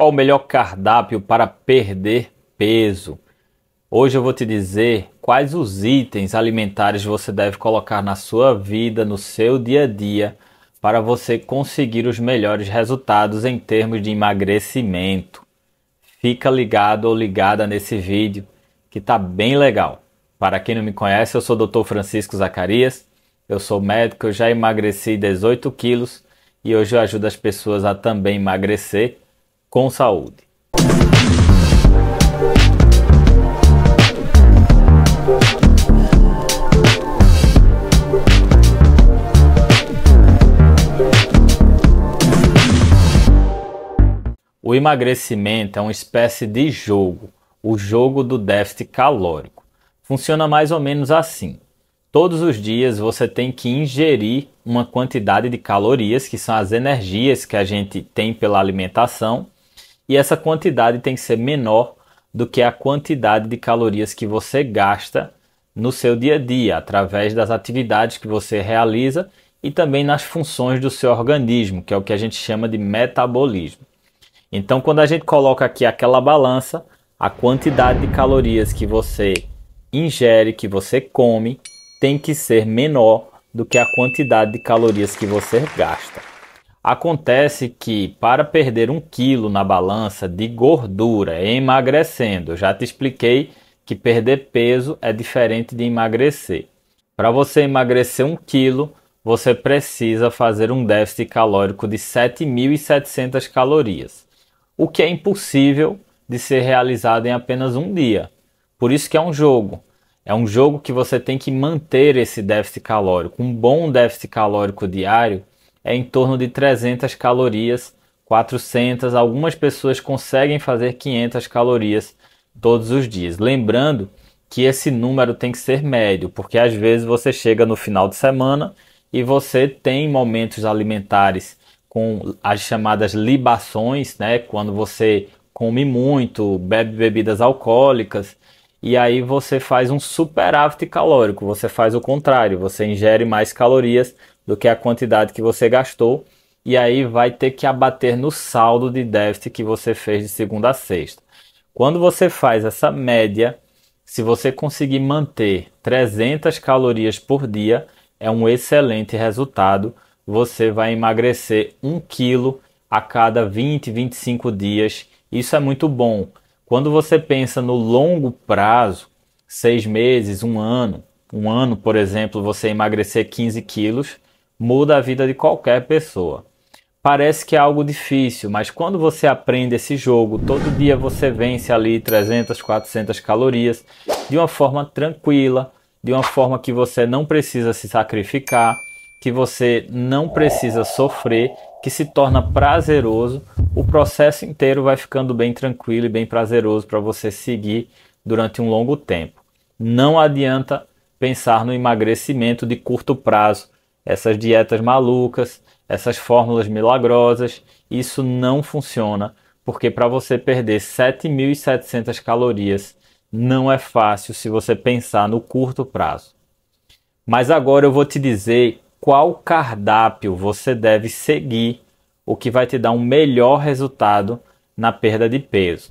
Qual o melhor cardápio para perder peso? Hoje eu vou te dizer quais os itens alimentares você deve colocar na sua vida, no seu dia a dia, para você conseguir os melhores resultados em termos de emagrecimento. Fica ligado ou ligada nesse vídeo que tá bem legal. Para quem não me conhece, eu sou o Dr. Francisco Zacarias, eu sou médico, eu já emagreci 18 quilos e hoje eu ajudo as pessoas a também emagrecer com saúde. O emagrecimento é uma espécie de jogo, o jogo do déficit calórico. Funciona mais ou menos assim. Todos os dias você tem que ingerir uma quantidade de calorias, que são as energias que a gente tem pela alimentação, e essa quantidade tem que ser menor do que a quantidade de calorias que você gasta no seu dia a dia, através das atividades que você realiza e também nas funções do seu organismo, que é o que a gente chama de metabolismo. Então, quando a gente coloca aqui aquela balança, a quantidade de calorias que você ingere, que você come, tem que ser menor do que a quantidade de calorias que você gasta. Acontece que, para perder um quilo na balança de gordura emagrecendo, já te expliquei que perder peso é diferente de emagrecer. Para você emagrecer um quilo, você precisa fazer um déficit calórico de 7.700 calorias, o que é impossível de ser realizado em apenas um dia. Por isso que é um jogo. É um jogo que você tem que manter esse déficit calórico. Um bom déficit calórico diário é em torno de 300 calorias, 400. Algumas pessoas conseguem fazer 500 calorias todos os dias. Lembrando que esse número tem que ser médio, porque às vezes você chega no final de semana e você tem momentos alimentares com as chamadas libações, né? Quando você come muito, bebe bebidas alcoólicas e aí você faz um superávit calórico, você faz o contrário, você ingere mais calorias do que a quantidade que você gastou. E aí vai ter que abater no saldo de déficit que você fez de segunda a sexta. Quando você faz essa média, se você conseguir manter 300 calorias por dia, é um excelente resultado. Você vai emagrecer 1 quilo a cada 20, 25 dias. Isso é muito bom. Quando você pensa no longo prazo, seis meses, um ano, um ano, por exemplo, você emagrecer 15 quilos, muda a vida de qualquer pessoa. Parece que é algo difícil, mas quando você aprende esse jogo, todo dia você vence ali 300, 400 calorias de uma forma tranquila, de uma forma que você não precisa se sacrificar, que você não precisa sofrer, que se torna prazeroso. O processo inteiro vai ficando bem tranquilo e bem prazeroso para você seguir durante um longo tempo. Não adianta pensar no emagrecimento de curto prazo essas dietas malucas, essas fórmulas milagrosas, isso não funciona, porque para você perder 7.700 calorias não é fácil se você pensar no curto prazo. Mas agora eu vou te dizer qual cardápio você deve seguir, o que vai te dar um melhor resultado na perda de peso.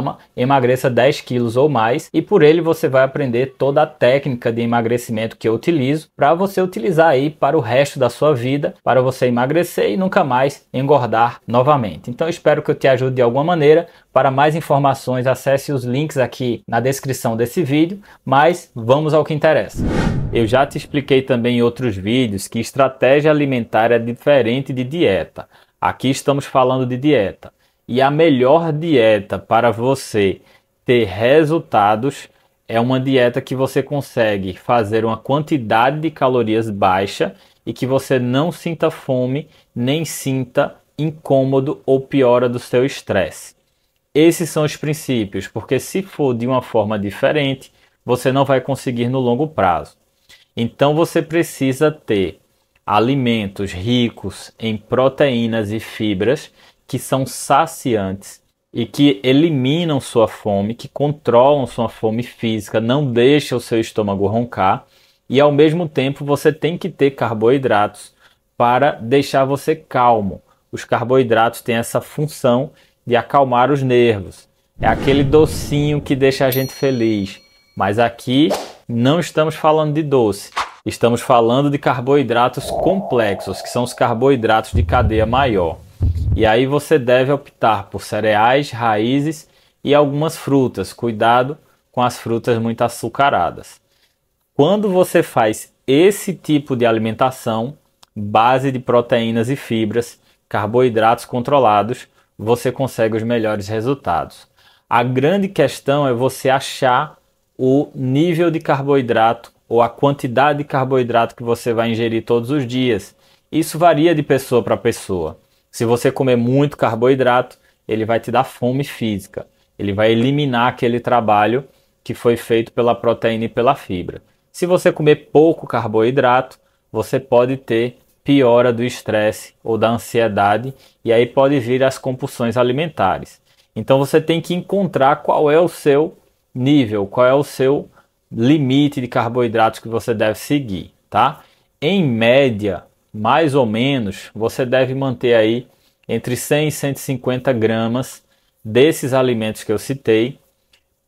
programa Emagreça 10 quilos ou mais e por ele você vai aprender toda a técnica de emagrecimento que eu utilizo para você utilizar aí para o resto da sua vida, para você emagrecer e nunca mais engordar novamente. Então espero que eu te ajude de alguma maneira. Para mais informações, acesse os links aqui na descrição desse vídeo, mas vamos ao que interessa. Eu já te expliquei também em outros vídeos que estratégia alimentar é diferente de dieta. Aqui estamos falando de dieta. E a melhor dieta para você ter resultados é uma dieta que você consegue fazer uma quantidade de calorias baixa e que você não sinta fome, nem sinta incômodo ou piora do seu estresse. Esses são os princípios, porque se for de uma forma diferente, você não vai conseguir no longo prazo. Então você precisa ter alimentos ricos em proteínas e fibras que são saciantes e que eliminam sua fome, que controlam sua fome física, não deixa o seu estômago roncar e ao mesmo tempo você tem que ter carboidratos para deixar você calmo. Os carboidratos têm essa função de acalmar os nervos. É aquele docinho que deixa a gente feliz. Mas aqui não estamos falando de doce. Estamos falando de carboidratos complexos, que são os carboidratos de cadeia maior. E aí você deve optar por cereais, raízes e algumas frutas. Cuidado com as frutas muito açucaradas. Quando você faz esse tipo de alimentação, base de proteínas e fibras, carboidratos controlados, você consegue os melhores resultados. A grande questão é você achar o nível de carboidrato ou a quantidade de carboidrato que você vai ingerir todos os dias. Isso varia de pessoa para pessoa. Se você comer muito carboidrato, ele vai te dar fome física. Ele vai eliminar aquele trabalho que foi feito pela proteína e pela fibra. Se você comer pouco carboidrato, você pode ter piora do estresse ou da ansiedade e aí pode vir as compulsões alimentares. Então você tem que encontrar qual é o seu nível, qual é o seu limite de carboidratos que você deve seguir, tá? Em média, mais ou menos, você deve manter aí entre 100 e 150 gramas desses alimentos que eu citei,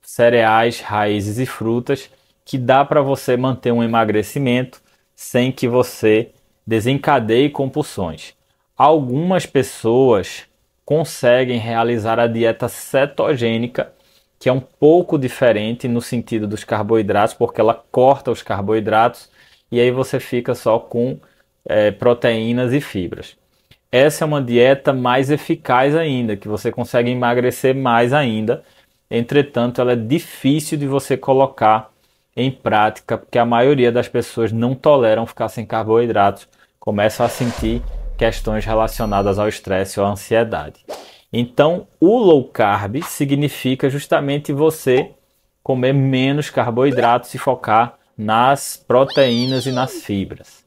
cereais, raízes e frutas, que dá para você manter um emagrecimento sem que você desencadeie compulsões. Algumas pessoas conseguem realizar a dieta cetogênica, que é um pouco diferente no sentido dos carboidratos, porque ela corta os carboidratos e aí você fica só com é, proteínas e fibras. Essa é uma dieta mais eficaz ainda, que você consegue emagrecer mais ainda. Entretanto, ela é difícil de você colocar em prática, porque a maioria das pessoas não toleram ficar sem carboidratos, começam a sentir questões relacionadas ao estresse ou à ansiedade. Então, o low carb significa justamente você comer menos carboidratos e focar nas proteínas e nas fibras.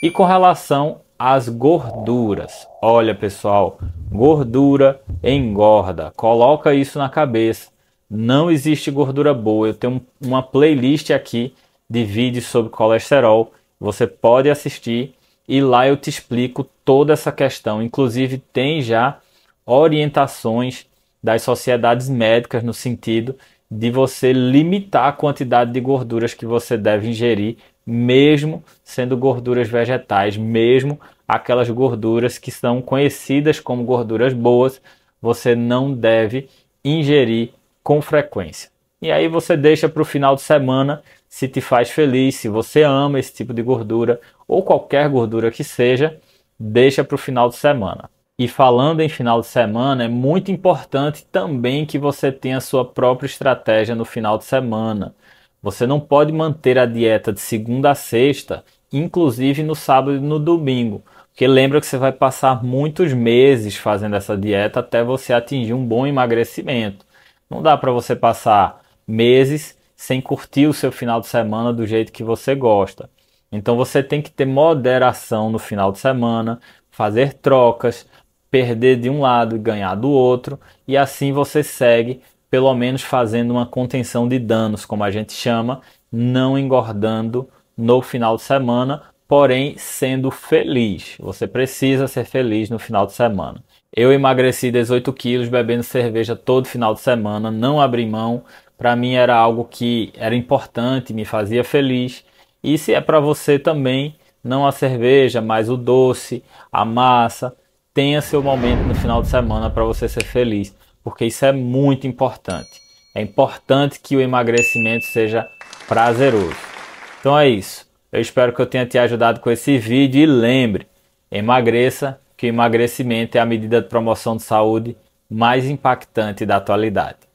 E com relação às gorduras, olha pessoal, gordura engorda, coloca isso na cabeça. Não existe gordura boa. Eu tenho uma playlist aqui de vídeos sobre colesterol. Você pode assistir e lá eu te explico toda essa questão. Inclusive, tem já orientações das sociedades médicas no sentido de você limitar a quantidade de gorduras que você deve ingerir mesmo sendo gorduras vegetais, mesmo aquelas gorduras que são conhecidas como gorduras boas, você não deve ingerir com frequência. E aí você deixa para o final de semana, se te faz feliz, se você ama esse tipo de gordura ou qualquer gordura que seja, deixa para o final de semana. E falando em final de semana, é muito importante também que você tenha sua própria estratégia no final de semana. Você não pode manter a dieta de segunda a sexta, inclusive no sábado e no domingo, porque lembra que você vai passar muitos meses fazendo essa dieta até você atingir um bom emagrecimento. Não dá para você passar meses sem curtir o seu final de semana do jeito que você gosta. Então você tem que ter moderação no final de semana, fazer trocas, perder de um lado e ganhar do outro, e assim você segue pelo menos fazendo uma contenção de danos, como a gente chama, não engordando no final de semana, porém sendo feliz. Você precisa ser feliz no final de semana. Eu emagreci 18 quilos bebendo cerveja todo final de semana, não abri mão. Para mim era algo que era importante, me fazia feliz. E se é para você também, não a cerveja, mas o doce, a massa, tenha seu momento no final de semana para você ser feliz porque isso é muito importante. É importante que o emagrecimento seja prazeroso. Então é isso. Eu espero que eu tenha te ajudado com esse vídeo e lembre, emagreça, que o emagrecimento é a medida de promoção de saúde mais impactante da atualidade.